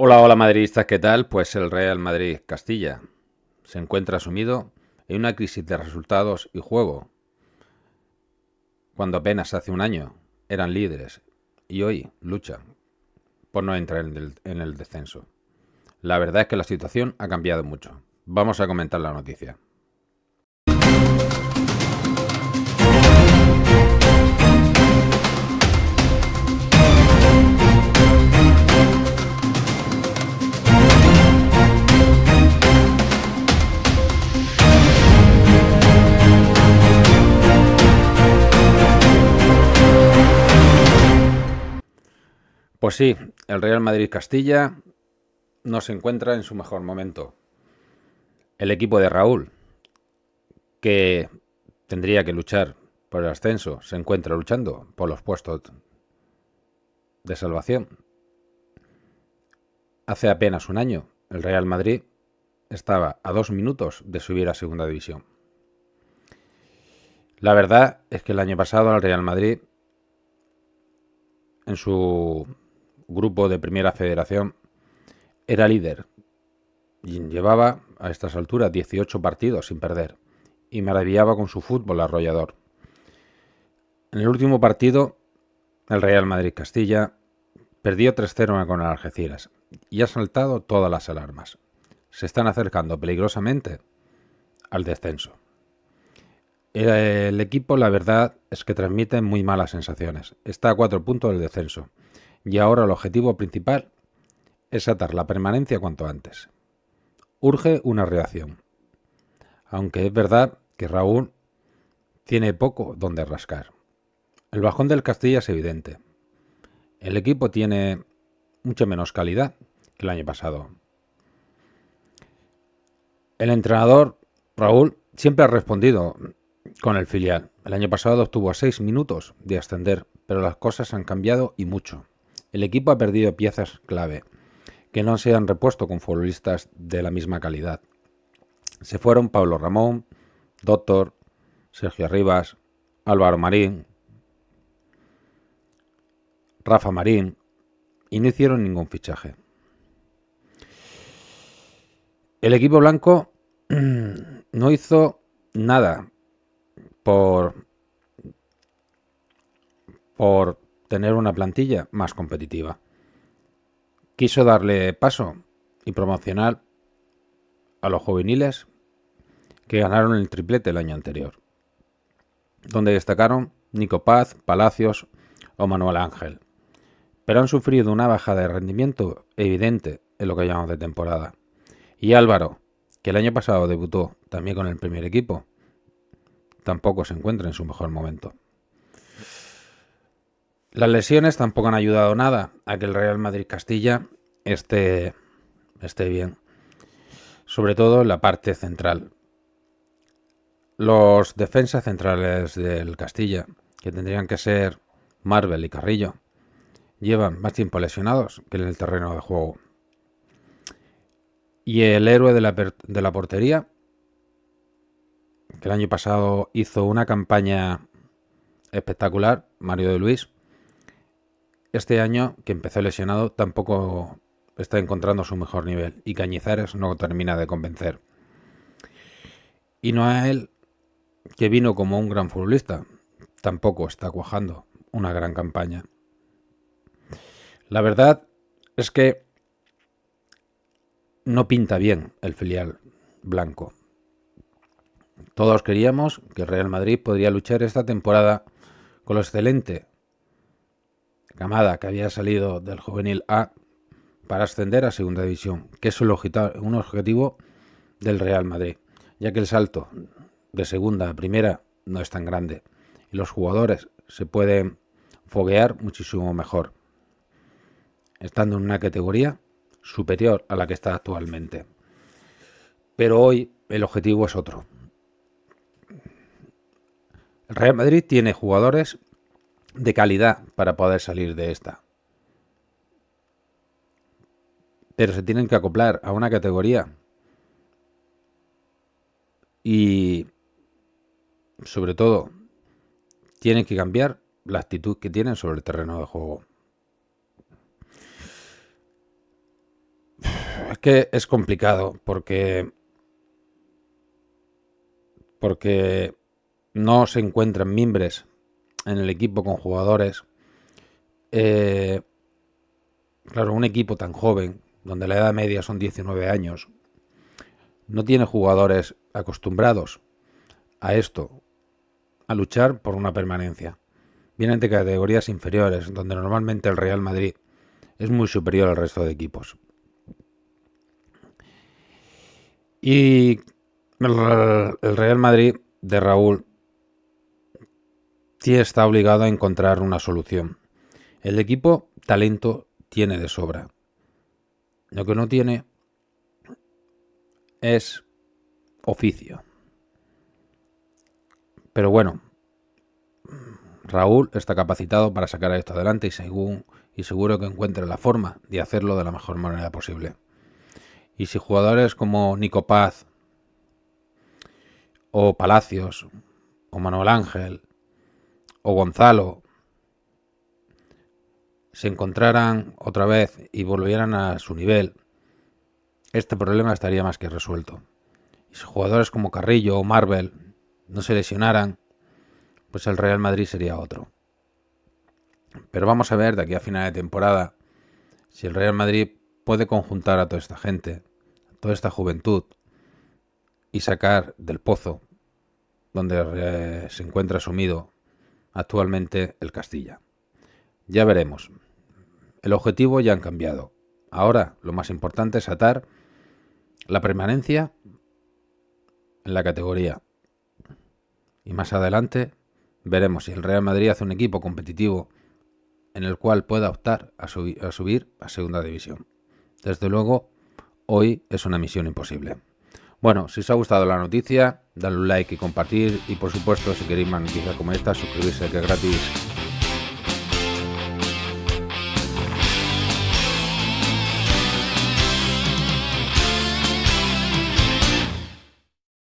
Hola, hola madridistas, ¿qué tal? Pues el Real Madrid Castilla se encuentra sumido en una crisis de resultados y juego, cuando apenas hace un año eran líderes y hoy luchan por no entrar en el, en el descenso. La verdad es que la situación ha cambiado mucho. Vamos a comentar la noticia. Pues sí, el Real Madrid Castilla no se encuentra en su mejor momento. El equipo de Raúl, que tendría que luchar por el ascenso, se encuentra luchando por los puestos de salvación. Hace apenas un año, el Real Madrid estaba a dos minutos de subir a Segunda División. La verdad es que el año pasado el Real Madrid, en su grupo de primera federación, era líder. Llevaba a estas alturas 18 partidos sin perder y maravillaba con su fútbol arrollador. En el último partido, el Real Madrid-Castilla perdió 3-0 con el Algeciras y ha saltado todas las alarmas. Se están acercando peligrosamente al descenso. El equipo, la verdad, es que transmite muy malas sensaciones. Está a cuatro puntos del descenso. Y ahora el objetivo principal es atar la permanencia cuanto antes. Urge una reacción. Aunque es verdad que Raúl tiene poco donde rascar. El bajón del Castilla es evidente. El equipo tiene mucha menos calidad que el año pasado. El entrenador Raúl siempre ha respondido con el filial. El año pasado estuvo a seis minutos de ascender, pero las cosas han cambiado y mucho. El equipo ha perdido piezas clave que no se han repuesto con futbolistas de la misma calidad. Se fueron Pablo Ramón, Doctor, Sergio Rivas, Álvaro Marín, Rafa Marín y no hicieron ningún fichaje. El equipo blanco no hizo nada por por tener una plantilla más competitiva. Quiso darle paso y promocionar a los juveniles que ganaron el triplete el año anterior, donde destacaron Nico Paz, Palacios o Manuel Ángel, pero han sufrido una bajada de rendimiento evidente en lo que llamamos de temporada. Y Álvaro, que el año pasado debutó también con el primer equipo, tampoco se encuentra en su mejor momento. Las lesiones tampoco han ayudado nada a que el Real Madrid Castilla esté, esté bien, sobre todo en la parte central. Los defensas centrales del Castilla, que tendrían que ser Marvel y Carrillo, llevan más tiempo lesionados que en el terreno de juego. Y el héroe de la, de la, portería, que el año pasado hizo una campaña espectacular, Mario de Luis, este año, que empezó lesionado, tampoco está encontrando su mejor nivel y Cañizares no termina de convencer. Y no él, que vino como un gran futbolista, tampoco está cuajando una gran campaña. La verdad es que no pinta bien el filial blanco. Todos queríamos que Real Madrid podría luchar esta temporada con lo excelente camada que había salido del juvenil A para ascender a segunda división, que es un objetivo del Real Madrid, ya que el salto de segunda a primera no es tan grande y los jugadores se pueden foguear muchísimo mejor, estando en una categoría superior a la que está actualmente. Pero hoy el objetivo es otro. El Real Madrid tiene jugadores de calidad para poder salir de esta. Pero se tienen que acoplar a una categoría. Y sobre todo, tienen que cambiar la actitud que tienen sobre el terreno de juego. Es que es complicado porque porque no se encuentran mimbres en el equipo con jugadores. Eh, claro, un equipo tan joven, donde la edad media son 19 años, no tiene jugadores acostumbrados a esto, a luchar por una permanencia. Vienen de categorías inferiores, donde normalmente el Real Madrid es muy superior al resto de equipos. Y el Real Madrid de Raúl sí está obligado a encontrar una solución. El equipo talento tiene de sobra. Lo que no tiene es oficio. Pero bueno, Raúl está capacitado para sacar esto adelante y, y seguro que encuentra la forma de hacerlo de la mejor manera posible. Y si jugadores como Nico Paz o Palacios o Manuel Ángel o Gonzalo se encontraran otra vez y volvieran a su nivel, este problema estaría más que resuelto. Y si jugadores como Carrillo o Marvel no se lesionaran, pues el Real Madrid sería otro. Pero vamos a ver de aquí a final de temporada si el Real Madrid puede conjuntar a toda esta gente, a toda esta juventud, y sacar del pozo donde eh, se encuentra sumido actualmente el Castilla. Ya veremos. El objetivo ya han cambiado. Ahora lo más importante es atar la permanencia en la categoría. Y más adelante veremos si el Real Madrid hace un equipo competitivo en el cual pueda optar a, a subir a segunda división. Desde luego, hoy es una misión imposible. Bueno, si os ha gustado la noticia, dale un like y compartir. Y por supuesto, si queréis más noticias como esta, suscribirse que es gratis